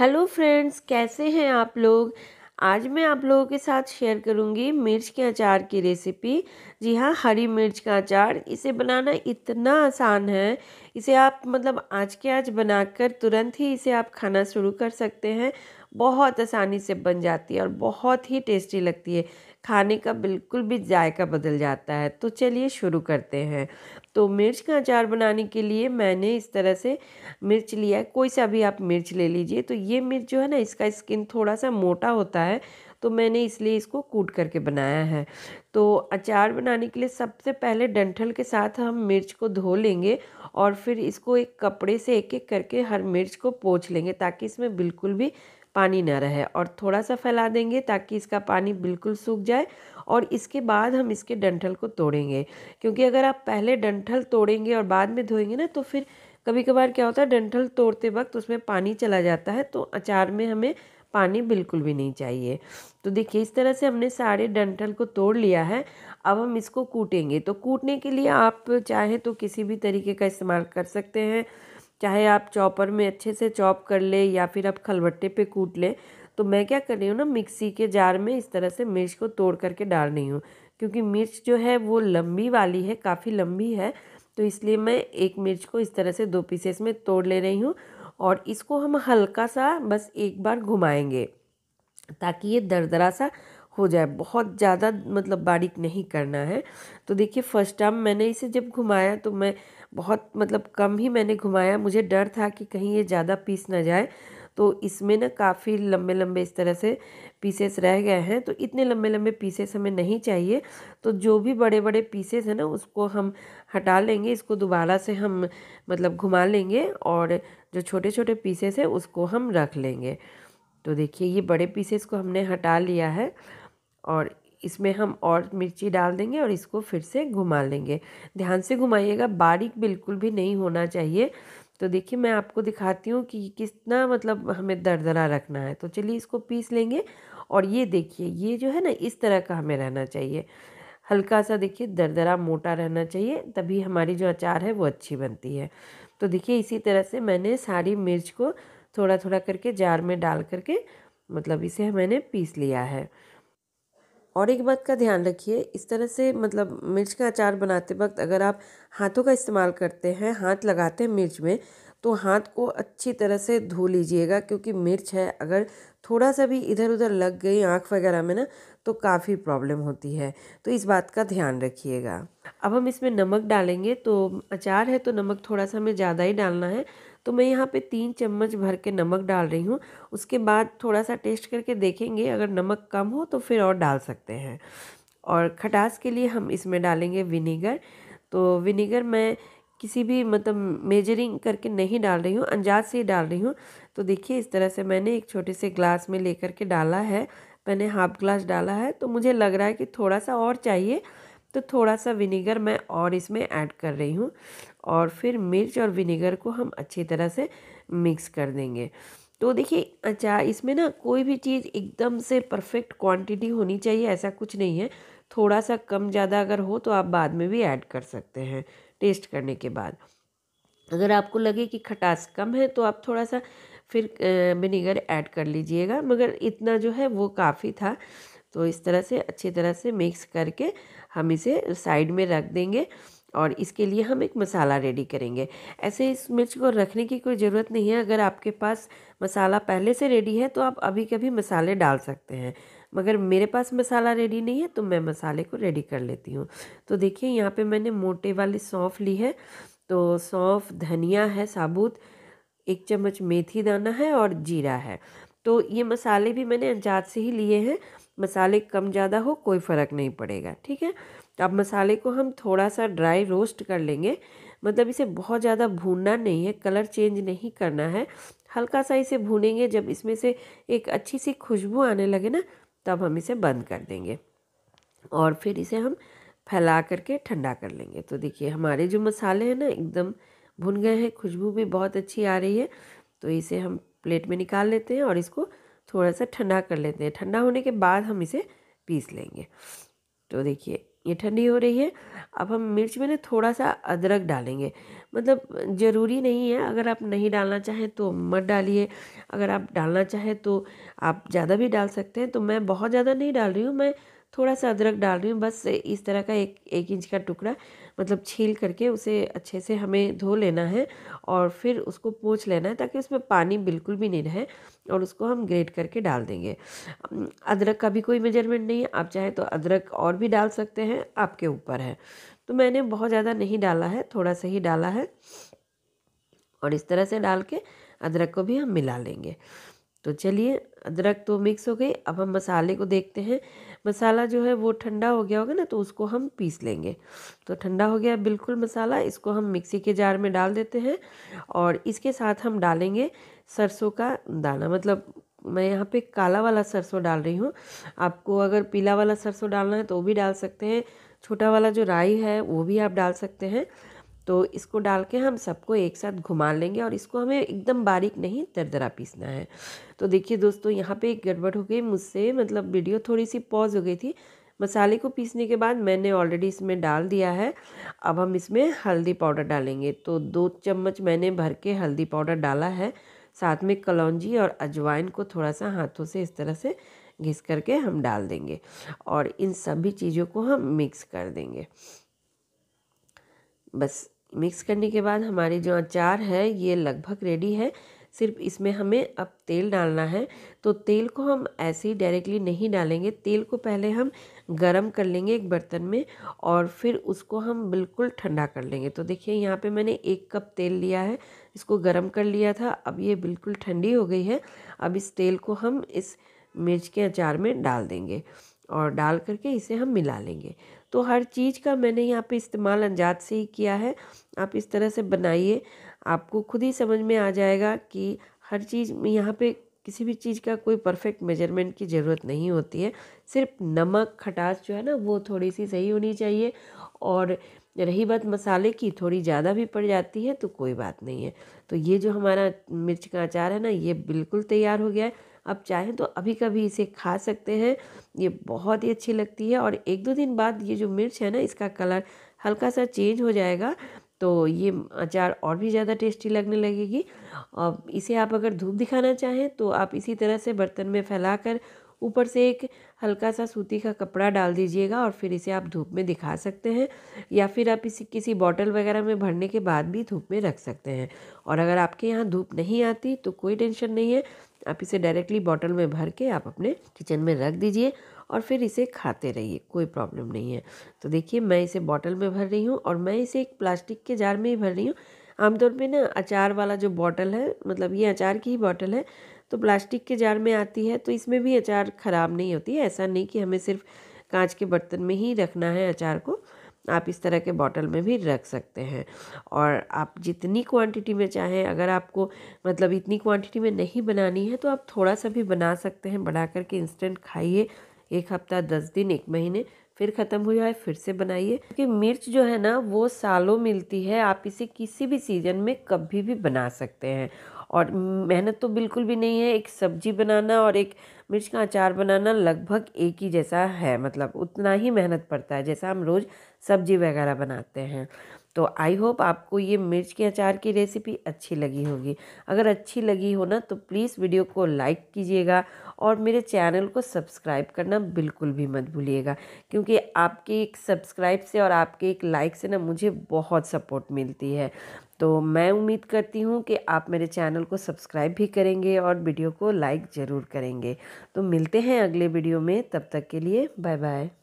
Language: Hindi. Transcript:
हेलो फ्रेंड्स कैसे हैं आप लोग आज मैं आप लोगों के साथ शेयर करूंगी मिर्च के अचार की रेसिपी जी हाँ हरी मिर्च का अचार इसे बनाना इतना आसान है इसे आप मतलब आज के आज बनाकर तुरंत ही इसे आप खाना शुरू कर सकते हैं बहुत आसानी से बन जाती है और बहुत ही टेस्टी लगती है खाने का बिल्कुल भी जायका बदल जाता है तो चलिए शुरू करते हैं तो मिर्च का अचार बनाने के लिए मैंने इस तरह से मिर्च लिया है कोई सा भी आप मिर्च ले लीजिए तो ये मिर्च जो है ना इसका स्किन थोड़ा सा मोटा होता है तो मैंने इसलिए इसको कूट करके बनाया है तो अचार बनाने के लिए सबसे पहले डंठल के साथ हम मिर्च को धो लेंगे और फिर इसको एक कपड़े से एक एक करके हर मिर्च को पोछ लेंगे ताकि इसमें बिल्कुल भी पानी ना रहे और थोड़ा सा फैला देंगे ताकि इसका पानी बिल्कुल सूख जाए और इसके बाद हम इसके डंठल को तोड़ेंगे क्योंकि अगर आप पहले डंठल तोड़ेंगे और बाद में धोएंगे ना तो फिर कभी कभार क्या होता है डंठल तोड़ते वक्त उसमें पानी चला जाता है तो अचार में हमें पानी बिल्कुल भी नहीं चाहिए तो देखिए इस तरह से हमने सारे डंठल को तोड़ लिया है अब हम इसको कूटेंगे तो कूटने के लिए आप चाहें तो किसी भी तरीके का इस्तेमाल कर सकते हैं चाहे आप चॉपर में अच्छे से चॉप कर ले या फिर आप खलबट्टे पे कूट ले तो मैं क्या कर रही हूँ ना मिक्सी के जार में इस तरह से मिर्च को तोड़ करके डाल रही हूँ क्योंकि मिर्च जो है वो लंबी वाली है काफ़ी लंबी है तो इसलिए मैं एक मिर्च को इस तरह से दो पीसेस में तोड़ ले रही हूँ और इसको हम हल्का सा बस एक बार घुमाएंगे ताकि ये दरदरा सा हो जाए बहुत ज़्यादा मतलब बारीक नहीं करना है तो देखिए फर्स्ट टाइम मैंने इसे जब घुमाया तो मैं बहुत मतलब कम ही मैंने घुमाया मुझे डर था कि कहीं ये ज़्यादा पीस ना जाए तो इसमें ना काफ़ी लंबे लंबे इस तरह से पीसेस रह गए हैं तो इतने लंबे लंबे पीसेस हमें नहीं चाहिए तो जो भी बड़े बड़े पीसेस हैं ना उसको हम हटा लेंगे इसको दोबारा से हम मतलब घुमा लेंगे और जो छोटे छोटे पीसेस हैं उसको हम रख लेंगे तो देखिए ये बड़े पीसेस को हमने हटा लिया है और इसमें हम और मिर्ची डाल देंगे और इसको फिर से घुमा लेंगे ध्यान से घुमाइएगा बारीक बिल्कुल भी नहीं होना चाहिए तो देखिए मैं आपको दिखाती हूँ कि कितना मतलब हमें दरदरा रखना है तो चलिए इसको पीस लेंगे और ये देखिए ये जो है ना इस तरह का हमें रहना चाहिए हल्का सा देखिए दरदरा मोटा रहना चाहिए तभी हमारी जो अचार है वो अच्छी बनती है तो देखिए इसी तरह से मैंने सारी मिर्च को थोड़ा थोड़ा करके जार में डाल करके मतलब इसे मैंने पीस लिया है और एक बात का ध्यान रखिए इस तरह से मतलब मिर्च का अचार बनाते वक्त अगर आप हाथों का इस्तेमाल करते हैं हाथ लगाते हैं मिर्च में तो हाथ को अच्छी तरह से धो लीजिएगा क्योंकि मिर्च है अगर थोड़ा सा भी इधर उधर लग गई आँख वगैरह में ना तो काफ़ी प्रॉब्लम होती है तो इस बात का ध्यान रखिएगा अब हम इसमें नमक डालेंगे तो अचार है तो नमक थोड़ा सा हमें ज़्यादा ही डालना है तो मैं यहाँ पे तीन चम्मच भर के नमक डाल रही हूँ उसके बाद थोड़ा सा टेस्ट करके देखेंगे अगर नमक कम हो तो फिर और डाल सकते हैं और खटास के लिए हम इसमें डालेंगे विनीगर तो विनीगर मैं किसी भी मतलब मेजरिंग करके नहीं डाल रही हूँ अंजाज से ही डाल रही हूँ तो देखिए इस तरह से मैंने एक छोटे से ग्लास में लेकर के डाला है मैंने हाफ ग्लास डाला है तो मुझे लग रहा है कि थोड़ा सा और चाहिए तो थोड़ा सा विनेगर मैं और इसमें ऐड कर रही हूँ और फिर मिर्च और विनेगर को हम अच्छी तरह से मिक्स कर देंगे तो देखिए अच्छा इसमें ना कोई भी चीज़ एकदम से परफेक्ट क्वांटिटी होनी चाहिए ऐसा कुछ नहीं है थोड़ा सा कम ज़्यादा अगर हो तो आप बाद में भी ऐड कर सकते हैं टेस्ट करने के बाद अगर आपको लगे कि खटास कम है तो आप थोड़ा सा फिर विनेगर ऐड कर लीजिएगा मगर इतना जो है वो काफ़ी था तो इस तरह से अच्छी तरह से मिक्स करके हम इसे साइड में रख देंगे और इसके लिए हम एक मसाला रेडी करेंगे ऐसे इस मिर्च को रखने की कोई ज़रूरत नहीं है अगर आपके पास मसाला पहले से रेडी है तो आप अभी कभी मसाले डाल सकते हैं मगर मेरे पास मसाला रेडी नहीं है तो मैं मसाले को रेडी कर लेती हूँ तो देखिए यहाँ पे मैंने मोटे वाली सौंफ ली है तो सौंफ धनिया है साबुत एक चम्मच मेथी दाना है और जीरा है तो ये मसाले भी मैंने अंजाद से ही लिए हैं मसाले कम ज़्यादा हो कोई फ़र्क नहीं पड़ेगा ठीक है तो अब मसाले को हम थोड़ा सा ड्राई रोस्ट कर लेंगे मतलब इसे बहुत ज़्यादा भूनना नहीं है कलर चेंज नहीं करना है हल्का सा इसे भूनेंगे जब इसमें से एक अच्छी सी खुशबू आने लगे ना तब हम इसे बंद कर देंगे और फिर इसे हम फैला करके ठंडा कर लेंगे तो देखिए हमारे जो मसाले हैं ना एकदम भुन गए हैं खुशबू भी बहुत अच्छी आ रही है तो इसे हम प्लेट में निकाल लेते हैं और इसको थोड़ा सा ठंडा कर लेते हैं ठंडा होने के बाद हम इसे पीस लेंगे तो देखिए ये ठंडी हो रही है अब हम मिर्च में ना थोड़ा सा अदरक डालेंगे मतलब ज़रूरी नहीं है अगर आप नहीं डालना चाहें तो मत डालिए अगर आप डालना चाहें तो आप ज़्यादा भी डाल सकते हैं तो मैं बहुत ज़्यादा नहीं डाल रही हूँ मैं थोड़ा सा अदरक डाल रही हूँ बस इस तरह का एक एक इंच का टुकड़ा मतलब छील करके उसे अच्छे से हमें धो लेना है और फिर उसको पोछ लेना है ताकि उसमें पानी बिल्कुल भी नहीं रहे और उसको हम ग्रेट करके डाल देंगे अदरक का भी कोई मेजरमेंट नहीं है आप चाहें तो अदरक और भी डाल सकते हैं आपके ऊपर है तो मैंने बहुत ज़्यादा नहीं डाला है थोड़ा सा ही डाला है और इस तरह से डाल के अदरक को भी हम मिला लेंगे तो चलिए अदरक तो मिक्स हो गई अब हम मसाले को देखते हैं मसाला जो है वो ठंडा हो गया होगा ना तो उसको हम पीस लेंगे तो ठंडा हो गया बिल्कुल मसाला इसको हम मिक्सी के जार में डाल देते हैं और इसके साथ हम डालेंगे सरसों का दाना मतलब मैं यहाँ पे काला वाला सरसों डाल रही हूँ आपको अगर पीला वाला सरसों डालना है तो वो भी डाल सकते हैं छोटा वाला जो राई है वो भी आप डाल सकते हैं तो इसको डाल के हम सबको एक साथ घुमा लेंगे और इसको हमें एकदम बारीक नहीं दरदरा पीसना है तो देखिए दोस्तों यहाँ पे एक गड़बड़ हो गई मुझसे मतलब वीडियो थोड़ी सी पॉज हो गई थी मसाले को पीसने के बाद मैंने ऑलरेडी इसमें डाल दिया है अब हम इसमें हल्दी पाउडर डालेंगे तो दो चम्मच मैंने भर के हल्दी पाउडर डाला है साथ में कलौजी और अजवाइन को थोड़ा सा हाथों से इस तरह से घिस करके हम डाल देंगे और इन सभी चीज़ों को हम मिक्स कर देंगे बस मिक्स करने के बाद हमारी जो अचार है ये लगभग रेडी है सिर्फ इसमें हमें अब तेल डालना है तो तेल को हम ऐसे ही डायरेक्टली नहीं डालेंगे तेल को पहले हम गरम कर लेंगे एक बर्तन में और फिर उसको हम बिल्कुल ठंडा कर लेंगे तो देखिए यहाँ पे मैंने एक कप तेल लिया है इसको गरम कर लिया था अब ये बिल्कुल ठंडी हो गई है अब इस तेल को हम इस मिर्च के अचार में डाल देंगे और डाल करके इसे हम मिला लेंगे तो हर चीज़ का मैंने यहाँ पे इस्तेमाल अनजात से ही किया है आप इस तरह से बनाइए आपको खुद ही समझ में आ जाएगा कि हर चीज़ यहाँ पे किसी भी चीज़ का कोई परफेक्ट मेजरमेंट की ज़रूरत नहीं होती है सिर्फ नमक खटास जो है ना वो थोड़ी सी सही होनी चाहिए और रही बात मसाले की थोड़ी ज़्यादा भी पड़ जाती है तो कोई बात नहीं है तो ये जो हमारा मिर्च का अचार है ना ये बिल्कुल तैयार हो गया है आप चाहें तो अभी कभी इसे खा सकते हैं ये बहुत ही अच्छी लगती है और एक दो दिन बाद ये जो मिर्च है ना इसका कलर हल्का सा चेंज हो जाएगा तो ये अचार और भी ज़्यादा टेस्टी लगने लगेगी और इसे आप अगर धूप दिखाना चाहें तो आप इसी तरह से बर्तन में फैला कर ऊपर से एक हल्का सा सूती का कपड़ा डाल दीजिएगा और फिर इसे आप धूप में दिखा सकते हैं या फिर आप इसे किसी बॉटल वगैरह में भरने के बाद भी धूप में रख सकते हैं और अगर आपके यहाँ धूप नहीं आती तो कोई टेंशन नहीं है आप इसे डायरेक्टली बॉटल में भर के आप अपने किचन में रख दीजिए और फिर इसे खाते रहिए कोई प्रॉब्लम नहीं है तो देखिए मैं इसे बॉटल में भर रही हूँ और मैं इसे एक प्लास्टिक के जार में ही भर रही हूँ आमतौर पे ना अचार वाला जो बॉटल है मतलब ये अचार की ही बॉटल है तो प्लास्टिक के जार में आती है तो इसमें भी अचार ख़राब नहीं होती है ऐसा नहीं कि हमें सिर्फ कांच के बर्तन में ही रखना है अचार को आप इस तरह के बॉटल में भी रख सकते हैं और आप जितनी क्वांटिटी में चाहें अगर आपको मतलब इतनी क्वांटिटी में नहीं बनानी है तो आप थोड़ा सा भी बना सकते हैं बना करके इंस्टेंट खाइए एक हफ्ता दस दिन एक महीने फिर ख़त्म हो जाए फिर से बनाइए क्योंकि मिर्च जो है ना वो सालों मिलती है आप इसे किसी भी सीज़न में कभी भी बना सकते हैं और मेहनत तो बिल्कुल भी नहीं है एक सब्जी बनाना और एक मिर्च का अचार बनाना लगभग एक ही जैसा है मतलब उतना ही मेहनत पड़ता है जैसा हम रोज़ सब्जी वगैरह बनाते हैं तो आई होप आपको ये मिर्च के अचार की रेसिपी अच्छी लगी होगी अगर अच्छी लगी हो ना तो प्लीज़ वीडियो को लाइक कीजिएगा और मेरे चैनल को सब्सक्राइब करना बिल्कुल भी मत भूलिएगा क्योंकि आपके एक सब्सक्राइब से और आपके एक लाइक से ना मुझे बहुत सपोर्ट मिलती है तो मैं उम्मीद करती हूँ कि आप मेरे चैनल को सब्सक्राइब भी करेंगे और वीडियो को लाइक ज़रूर करेंगे तो मिलते हैं अगले वीडियो में तब तक के लिए बाय बाय